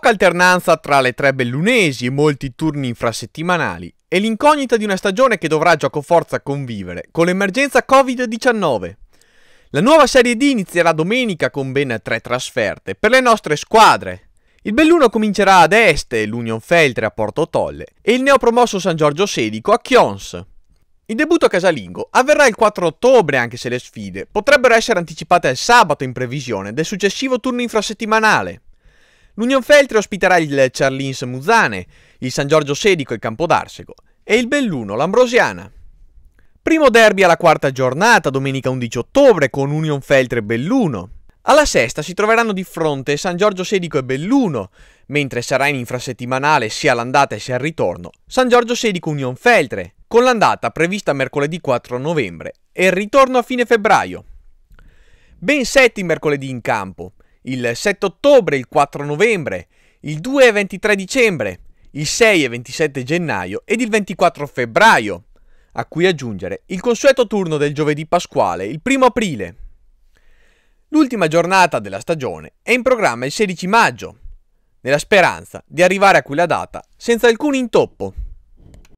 poca alternanza tra le tre bellunesi e molti turni infrasettimanali è l'incognita di una stagione che dovrà giocoforza convivere con l'emergenza Covid-19. La nuova Serie D inizierà domenica con ben tre trasferte per le nostre squadre. Il Belluno comincerà ad Est, l'Union Feltre a Porto Tolle e il neopromosso San Giorgio Sedico a Chions. Il debutto casalingo avverrà il 4 ottobre anche se le sfide potrebbero essere anticipate al sabato in previsione del successivo turno infrasettimanale. L'Union Feltre ospiterà il Charlins Muzzane, il San Giorgio Sedico e Campodarsego e il Belluno l'Ambrosiana. Primo derby alla quarta giornata, domenica 11 ottobre, con Union Feltre e Belluno. Alla sesta si troveranno di fronte San Giorgio Sedico e Belluno, mentre sarà in infrasettimanale sia l'andata sia il ritorno San Giorgio Sedico Union Feltre, con l'andata prevista mercoledì 4 novembre e il ritorno a fine febbraio. Ben setti mercoledì in campo, il 7 ottobre, il 4 novembre, il 2 e 23 dicembre, il 6 e 27 gennaio ed il 24 febbraio, a cui aggiungere il consueto turno del giovedì pasquale, il 1 aprile. L'ultima giornata della stagione è in programma il 16 maggio, nella speranza di arrivare a quella data senza alcun intoppo.